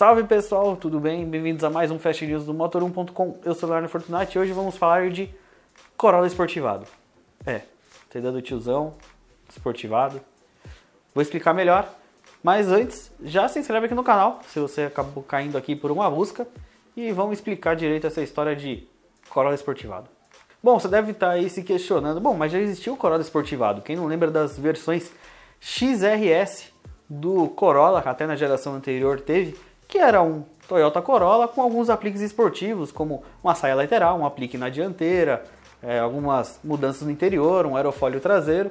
Salve pessoal, tudo bem? Bem-vindos a mais um Fast News do Motor1.com. Eu sou o Leonardo Fortunati e hoje vamos falar de Corolla esportivado. É, sedã do tiozão, esportivado. Vou explicar melhor, mas antes, já se inscreve aqui no canal se você acabou caindo aqui por uma busca e vamos explicar direito essa história de Corolla esportivado. Bom, você deve estar tá aí se questionando, bom, mas já existiu o Corolla esportivado. Quem não lembra das versões XRS do Corolla, até na geração anterior teve, que era um Toyota Corolla com alguns apliques esportivos, como uma saia lateral, um aplique na dianteira, é, algumas mudanças no interior, um aerofólio traseiro,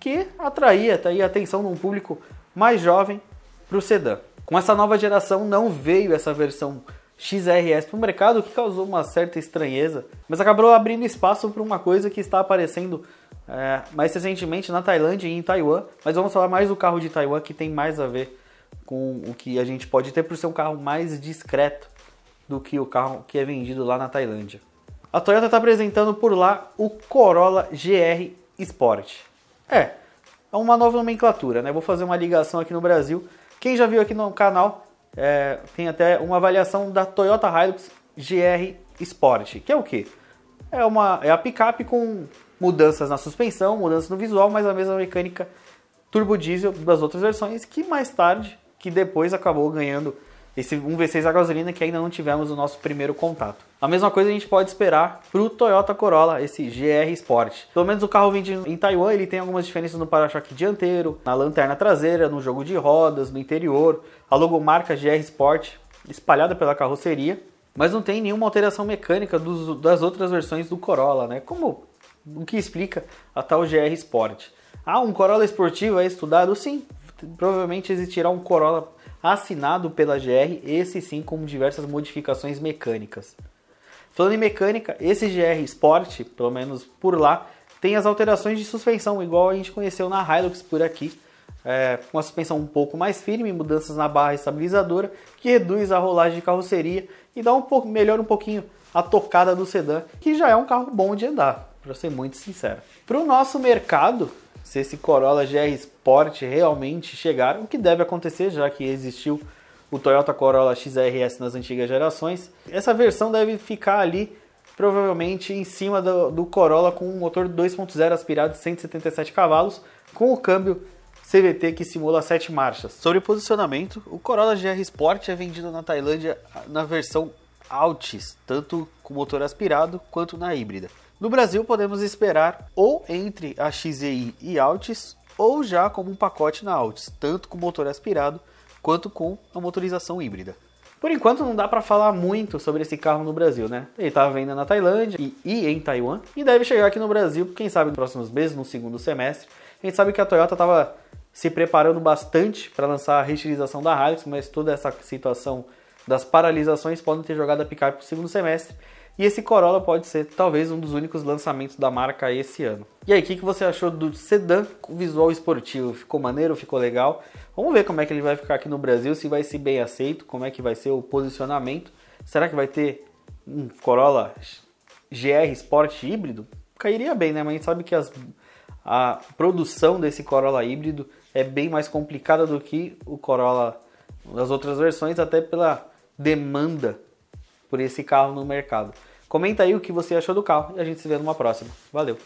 que atraía até aí, a atenção de um público mais jovem para o sedã. Com essa nova geração não veio essa versão XRS para o mercado, o que causou uma certa estranheza, mas acabou abrindo espaço para uma coisa que está aparecendo é, mais recentemente na Tailândia e em Taiwan, mas vamos falar mais do carro de Taiwan que tem mais a ver com o que a gente pode ter por ser um carro mais discreto do que o carro que é vendido lá na Tailândia. A Toyota está apresentando por lá o Corolla GR Sport. É, é uma nova nomenclatura, né? Vou fazer uma ligação aqui no Brasil. Quem já viu aqui no canal é, tem até uma avaliação da Toyota Hilux GR Sport, que é o que? É uma é a picape com mudanças na suspensão, mudanças no visual, mas a mesma mecânica turbo diesel das outras versões que mais tarde que depois acabou ganhando esse V6 a gasolina que ainda não tivemos o nosso primeiro contato. A mesma coisa a gente pode esperar para o Toyota Corolla, esse GR Sport. Pelo menos o carro vendido em Taiwan, ele tem algumas diferenças no para-choque dianteiro, na lanterna traseira, no jogo de rodas, no interior, a logomarca GR Sport espalhada pela carroceria, mas não tem nenhuma alteração mecânica dos, das outras versões do Corolla, né? Como o que explica a tal GR Sport. Ah, um Corolla esportivo é estudado? Sim, provavelmente existirá um Corolla assinado pela GR, esse sim com diversas modificações mecânicas. Falando em mecânica, esse GR Sport, pelo menos por lá, tem as alterações de suspensão, igual a gente conheceu na Hilux por aqui, é, com a suspensão um pouco mais firme, mudanças na barra estabilizadora, que reduz a rolagem de carroceria e dá um pouco, melhora um pouquinho a tocada do sedã, que já é um carro bom de andar, para ser muito sincero. Para o nosso mercado, se esse Corolla GR Sport realmente chegar, o que deve acontecer, já que existiu o Toyota Corolla XRS nas antigas gerações. Essa versão deve ficar ali provavelmente em cima do, do Corolla com um motor 2.0 aspirado de 177 cavalos, com o câmbio CVT que simula 7 marchas. Sobre posicionamento, o Corolla GR Sport é vendido na Tailândia na versão Altis, tanto com motor aspirado quanto na híbrida. No Brasil, podemos esperar ou entre a XEI e Altis, ou já como um pacote na Altis, tanto com motor aspirado quanto com a motorização híbrida. Por enquanto não dá para falar muito sobre esse carro no Brasil, né? Ele está vendo na Tailândia e, e, em Taiwan e deve chegar aqui no Brasil, quem sabe nos próximos meses, no segundo semestre. A gente sabe que a Toyota estava se preparando bastante para lançar a reutilização da Hilux, mas toda essa situação das paralisações podem ter jogado a picar para o segundo semestre e esse Corolla pode ser talvez um dos únicos lançamentos da marca esse ano. E aí, o que, que você achou do sedã com visual esportivo? Ficou maneiro? Ficou legal? Vamos ver como é que ele vai ficar aqui no Brasil, se vai ser bem aceito, como é que vai ser o posicionamento. Será que vai ter um Corolla GR Sport híbrido? Cairia bem, né? Mas a gente sabe que as, a produção desse Corolla híbrido é bem mais complicada do que o Corolla das outras versões, até pela demanda por esse carro no mercado. Comenta aí o que você achou do carro e a gente se vê numa próxima. Valeu!